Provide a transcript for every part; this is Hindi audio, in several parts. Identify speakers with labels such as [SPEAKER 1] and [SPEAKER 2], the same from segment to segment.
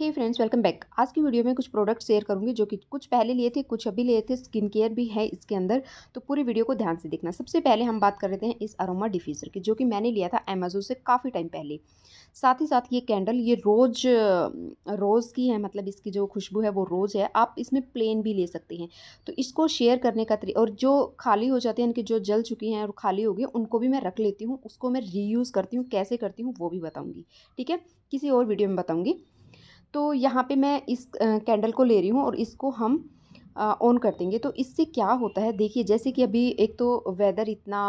[SPEAKER 1] हे फ्रेंड्स वेलकम बैक आज की वीडियो में कुछ प्रोडक्ट शेयर करूंगी जो कि कुछ पहले लिए थे कुछ अभी लिए थे स्किन केयर भी है इसके अंदर तो पूरी वीडियो को ध्यान से देखना सबसे पहले हम बात कर रहे हैं इस अरोमा डिफ्यूज़र की जो कि मैंने लिया था अमेजोन से काफ़ी टाइम पहले साथ ही साथ ये कैंडल ये रोज़ रोज़ की है मतलब इसकी जो खुशबू है वो रोज़ है आप इसमें प्लेन भी ले सकते हैं तो इसको शेयर करने का तरीका और जो खाली हो जाते हैं इनकी जो जल चुकी हैं और खाली हो गई उनको भी मैं रख लेती हूँ उसको मैं रीयूज़ करती हूँ कैसे करती हूँ वो भी बताऊँगी ठीक है किसी और वीडियो में बताऊँगी तो यहाँ पे मैं इस कैंडल को ले रही हूँ और इसको हम ऑन कर देंगे तो इससे क्या होता है देखिए जैसे कि अभी एक तो वेदर इतना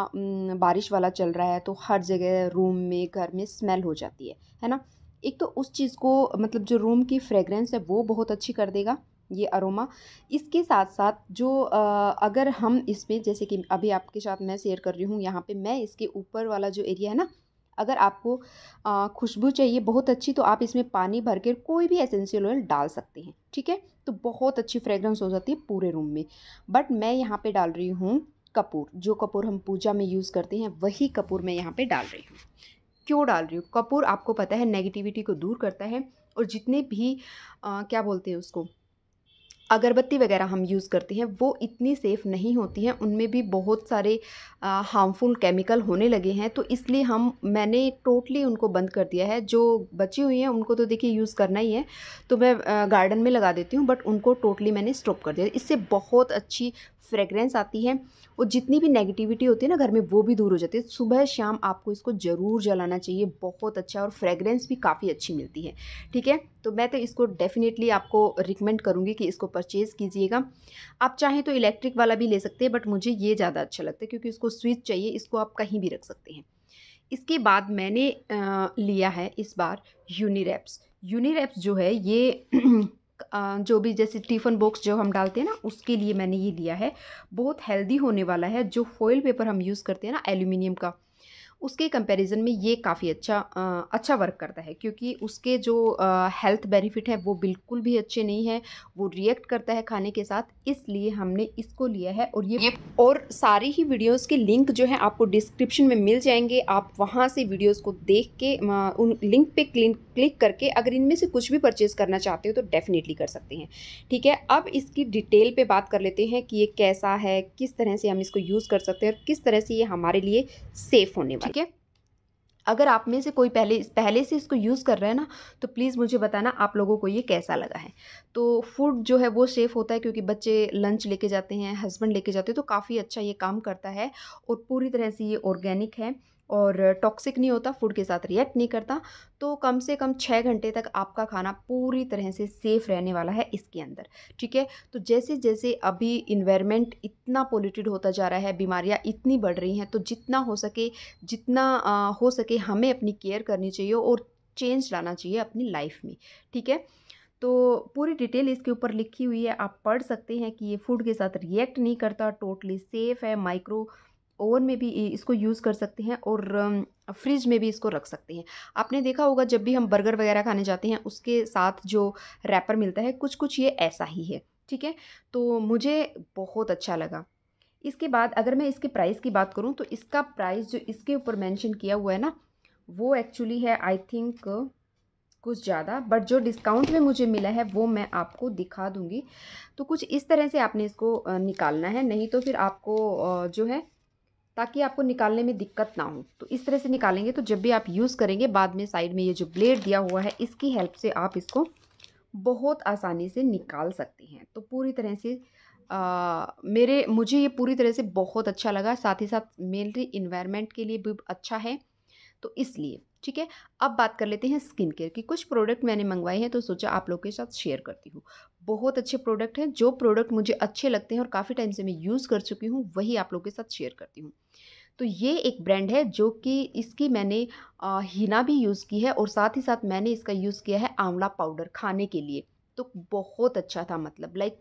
[SPEAKER 1] बारिश वाला चल रहा है तो हर जगह रूम में घर में स्मेल हो जाती है है ना एक तो उस चीज़ को मतलब जो रूम की फ्रेगरेंस है वो बहुत अच्छी कर देगा ये अरोमा इसके साथ साथ जो आ, अगर हम इसमें जैसे कि अभी आपके साथ मैं शेयर कर रही हूँ यहाँ पे मैं इसके ऊपर वाला जो एरिया है ना अगर आपको खुशबू चाहिए बहुत अच्छी तो आप इसमें पानी भर कर कोई भी एसेंशियल ऑयल डाल सकते हैं ठीक है तो बहुत अच्छी फ्रेगरेंस हो जाती है पूरे रूम में बट मैं यहाँ पर डाल रही हूँ कपूर जो कपूर हम पूजा में यूज़ करते हैं वही कपूर मैं यहाँ पर डाल रही हूँ क्यों डाल रही हूँ कपूर आपको पता है नेगेटिविटी को दूर करता है और जितने भी आ, क्या बोलते हैं उसको अगरबत्ती वगैरह हम यूज़ करते हैं वो इतनी सेफ़ नहीं होती हैं उनमें भी बहुत सारे हार्मफुल केमिकल होने लगे हैं तो इसलिए हम मैंने टोटली उनको बंद कर दिया है जो बची हुई हैं उनको तो देखिए यूज़ करना ही है तो मैं गार्डन में लगा देती हूँ बट उनको टोटली मैंने स्टॉप कर दिया इससे बहुत अच्छी फ्रेगरेंस आती है और जितनी भी नेगेटिविटी होती है ना घर में वो भी दूर हो जाती है सुबह शाम आपको इसको ज़रूर जलाना चाहिए बहुत अच्छा और फ्रेगरेंस भी काफ़ी अच्छी मिलती है ठीक है तो मैं तो इसको डेफिनेटली आपको रिकमेंड करूँगी कि इसको परचेज़ कीजिएगा आप चाहें तो इलेक्ट्रिक वाला भी ले सकते हैं बट मुझे ये ज़्यादा अच्छा लगता है क्योंकि इसको स्विच चाहिए इसको आप कहीं भी रख सकते हैं इसके बाद मैंने लिया है इस बार यूनिरेप्स यूनिरेप्स जो है ये जो भी जैसे टिफ़न बॉक्स जो हम डालते हैं ना उसके लिए मैंने ये लिया है बहुत हेल्दी होने वाला है जो फॉइल पेपर हम यूज़ करते हैं ना एल्यूमिनियम का उसके कंपैरिजन में ये काफ़ी अच्छा आ, अच्छा वर्क करता है क्योंकि उसके जो हेल्थ बेनिफिट है वो बिल्कुल भी अच्छे नहीं है वो रिएक्ट करता है खाने के साथ इसलिए हमने इसको लिया है और ये और सारी ही वीडियोस के लिंक जो है आपको डिस्क्रिप्शन में मिल जाएंगे आप वहाँ से वीडियोस को देख के उन लिंक पे क्लिक करके अगर इनमें से कुछ भी परचेज़ करना चाहते हो तो डेफिनेटली कर सकते हैं ठीक है अब इसकी डिटेल पर बात कर लेते हैं कि ये कैसा है किस तरह से हम इसको यूज़ कर सकते हैं और किस तरह से ये हमारे लिए सेफ़ होने वाला ठीक है अगर आप में से कोई पहले पहले से इसको यूज़ कर रहे हैं ना तो प्लीज़ मुझे बताना आप लोगों को ये कैसा लगा है तो फूड जो है वो सेफ़ होता है क्योंकि बच्चे लंच लेके जाते हैं हस्बैंड लेके जाते हैं तो काफ़ी अच्छा ये काम करता है और पूरी तरह से ये ऑर्गेनिक है और टॉक्सिक नहीं होता फूड के साथ रिएक्ट नहीं करता तो कम से कम छः घंटे तक आपका खाना पूरी तरह से सेफ़ रहने वाला है इसके अंदर ठीक है तो जैसे जैसे अभी इन्वायरमेंट इतना पोल्यूटेड होता जा रहा है बीमारियाँ इतनी बढ़ रही हैं तो जितना हो सके जितना आ, हो सके हमें अपनी केयर करनी चाहिए और चेंज लाना चाहिए अपनी लाइफ में ठीक है तो पूरी डिटेल इसके ऊपर लिखी हुई है आप पढ़ सकते हैं कि ये फूड के साथ रिएक्ट नहीं करता टोटली सेफ़ है माइक्रो ओवन में भी इसको यूज़ कर सकते हैं और फ्रिज में भी इसको रख सकते हैं आपने देखा होगा जब भी हम बर्गर वगैरह खाने जाते हैं उसके साथ जो रैपर मिलता है कुछ कुछ ये ऐसा ही है ठीक है तो मुझे बहुत अच्छा लगा इसके बाद अगर मैं इसके प्राइस की बात करूँ तो इसका प्राइस जो इसके ऊपर मैंशन किया हुआ है ना वो एक्चुअली है आई थिंक कुछ ज़्यादा बट जो डिस्काउंट में मुझे मिला है वो मैं आपको दिखा दूँगी तो कुछ इस तरह से आपने इसको निकालना है नहीं तो फिर आपको जो है ताकि आपको निकालने में दिक्कत ना हो तो इस तरह से निकालेंगे तो जब भी आप यूज़ करेंगे बाद में साइड में ये जो ब्लेड दिया हुआ है इसकी हेल्प से आप इसको बहुत आसानी से निकाल सकते हैं तो पूरी तरह से आ, मेरे मुझे ये पूरी तरह से बहुत अच्छा लगा साथ ही साथ मेरे इन्वायरमेंट के लिए भी अच्छा है तो इसलिए ठीक है अब बात कर लेते हैं स्किन केयर की कुछ प्रोडक्ट मैंने मंगवाए हैं तो सोचा आप लोग के साथ शेयर करती हूँ बहुत अच्छे प्रोडक्ट हैं जो प्रोडक्ट मुझे अच्छे लगते हैं और काफ़ी टाइम से मैं यूज़ कर चुकी हूँ वही आप लोग के साथ शेयर करती हूँ तो ये एक ब्रांड है जो कि इसकी मैंने हिना भी यूज़ की है और साथ ही साथ मैंने इसका यूज़ किया है आंवला पाउडर खाने के लिए तो बहुत अच्छा था मतलब लाइक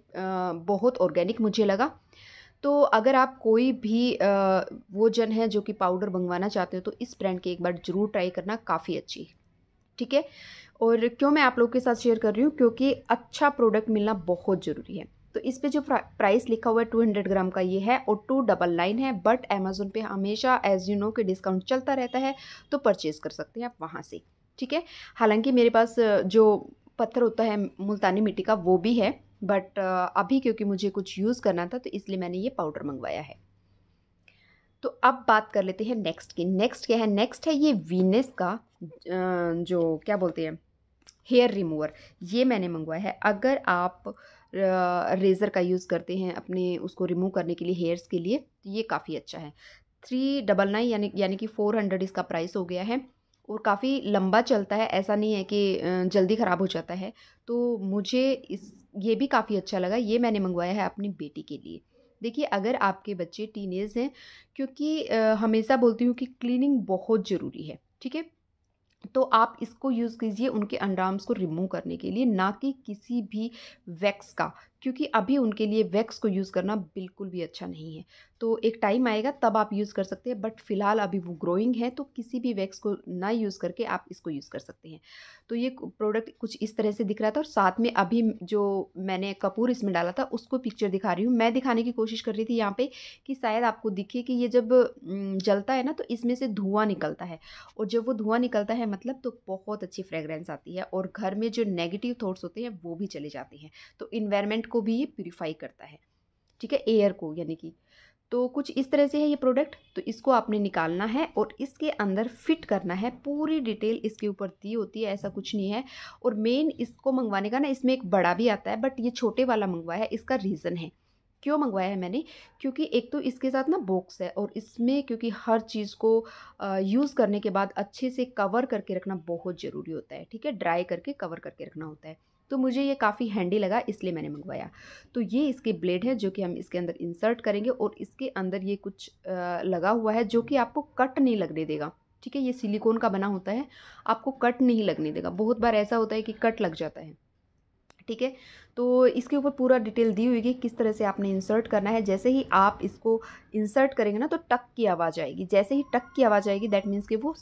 [SPEAKER 1] बहुत ऑर्गेनिक मुझे लगा तो अगर आप कोई भी वो जन है जो कि पाउडर मंगवाना चाहते हो तो इस ब्रांड की एक बार ज़रूर ट्राई करना काफ़ी अच्छी है ठीक है और क्यों मैं आप लोग के साथ शेयर कर रही हूँ क्योंकि अच्छा प्रोडक्ट मिलना बहुत ज़रूरी है तो इस पे जो प्राइस लिखा हुआ है टू हंड्रेड ग्राम का ये है और टू डबल नाइन है बट अमेजोन पे हमेशा एज यू नो के डिस्काउंट चलता रहता है तो परचेज़ कर सकते हैं आप वहाँ से ठीक है हालांकि मेरे पास जो पत्थर होता है मुल्तानी मिट्टी का वो भी है बट अभी क्योंकि मुझे कुछ यूज़ करना था तो इसलिए मैंने ये पाउडर मंगवाया है तो अब बात कर लेते हैं नेक्स्ट की नेक्स्ट क्या है नेक्स्ट है ये वीनस का जो क्या बोलते हैं हेयर रिमूवर ये मैंने मंगवाया है अगर आप रेज़र का यूज़ करते हैं अपने उसको रिमूव करने के लिए हेयर्स के लिए तो ये काफ़ी अच्छा है थ्री डबल नाइन यानी यानी कि फ़ोर हंड्रेड इसका प्राइस हो गया है और काफ़ी लंबा चलता है ऐसा नहीं है कि जल्दी ख़राब हो जाता है तो मुझे इस ये भी काफ़ी अच्छा लगा ये मैंने मंगवाया है अपनी बेटी के लिए देखिए अगर आपके बच्चे टीनेज हैं क्योंकि हमेशा बोलती हूँ कि क्लीनिंग बहुत ज़रूरी है ठीक है तो आप इसको यूज़ कीजिए उनके अंडर को रिमूव करने के लिए ना कि किसी भी वैक्स का क्योंकि अभी उनके लिए वैक्स को यूज़ करना बिल्कुल भी अच्छा नहीं है तो एक टाइम आएगा तब आप यूज़ कर सकते हैं बट फिलहाल अभी वो ग्रोइंग है तो किसी भी वैक्स को ना यूज़ करके आप इसको यूज़ कर सकते हैं तो ये प्रोडक्ट कुछ इस तरह से दिख रहा था और साथ में अभी जो मैंने कपूर इसमें डाला था उसको पिक्चर दिखा रही हूँ मैं दिखाने की कोशिश कर रही थी यहाँ पर कि शायद आपको दिखे कि ये जब जलता है ना तो इसमें से धुआँ निकलता है और जब वो धुआँ निकलता है मतलब तो बहुत अच्छी फ्रेगरेंस आती है और घर में जो नेगेटिव थाट्स होते हैं वो भी चले जाते हैं तो इन्वायरमेंट को भी ये प्यूरीफाई करता है ठीक है एयर को यानी कि तो कुछ इस तरह से है ये प्रोडक्ट तो इसको आपने निकालना है और इसके अंदर फिट करना है पूरी डिटेल इसके ऊपर दी होती है ऐसा कुछ नहीं है और मेन इसको मंगवाने का ना इसमें एक बड़ा भी आता है बट ये छोटे वाला मंगवाया है इसका रीज़न है क्यों मंगवाया है मैंने क्योंकि एक तो इसके साथ ना बॉक्स है और इसमें क्योंकि हर चीज़ को यूज़ करने के बाद अच्छे से कवर करके रखना बहुत ज़रूरी होता है ठीक है ड्राई करके कवर करके रखना होता है तो मुझे ये काफ़ी हैंडी लगा इसलिए मैंने मंगवाया तो ये इसके ब्लेड है जो कि हम इसके अंदर इंसर्ट करेंगे और इसके अंदर ये कुछ लगा हुआ है जो कि आपको कट नहीं लगने देगा ठीक है ये सिलिकॉन का बना होता है आपको कट नहीं लगने देगा बहुत बार ऐसा होता है कि कट लग जाता है ठीक है तो इसके ऊपर पूरा डिटेल दी हुई कि किस तरह से आपने इंसर्ट करना है जैसे ही आप इसको इंसर्ट करेंगे ना तो टक की आवाज़ आएगी जैसे ही टक की आवाज़ आएगी दैट मीन्स कि वो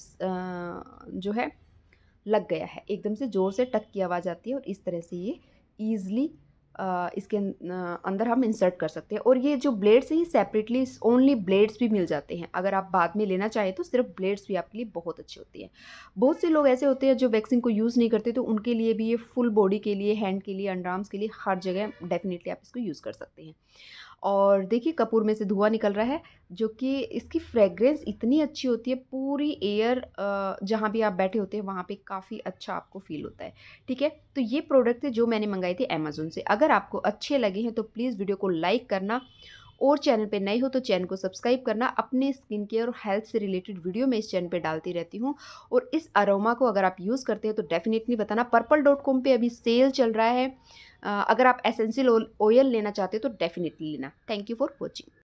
[SPEAKER 1] जो है लग गया है एकदम से ज़ोर से टक की आवाज़ आती है और इस तरह से ये ईज़िली इसके अंदर हम इंसर्ट कर सकते हैं और ये जो ब्लेड्स हैं ये सेपरेटली ओनली ब्लेड्स भी मिल जाते हैं अगर आप बाद में लेना चाहें तो सिर्फ ब्लेड्स भी आपके लिए बहुत अच्छी होती है बहुत से लोग ऐसे होते हैं जो वैक्सिंग को यूज़ नहीं करते तो उनके लिए भी ये फुल बॉडी के लिए हैंड के लिए अंडर आर्म्स के लिए हर जगह डेफिनेटली आप इसको यूज़ कर सकते हैं और देखिए कपूर में से धुआं निकल रहा है जो कि इसकी फ्रेग्रेंस इतनी अच्छी होती है पूरी एयर जहाँ भी आप बैठे होते हैं वहाँ पे काफ़ी अच्छा आपको फील होता है ठीक है तो ये प्रोडक्ट थे जो मैंने मंगाए थे अमेज़ोन से अगर आपको अच्छे लगे हैं तो प्लीज़ वीडियो को लाइक करना और चैनल पे नए हो तो चैनल को सब्सक्राइब करना अपने स्किन केयर और हेल्थ से रिलेटेड वीडियो मैं इस चैनल पे डालती रहती हूँ और इस अरोमा को अगर आप यूज़ करते हैं तो डेफिनेटली बताना पर्पल डॉट कॉम पर अभी सेल चल रहा है अगर आप एसेंशियल ऑयल लेना चाहते हो तो डेफिनेटली लेना थैंक यू फॉर वॉचिंग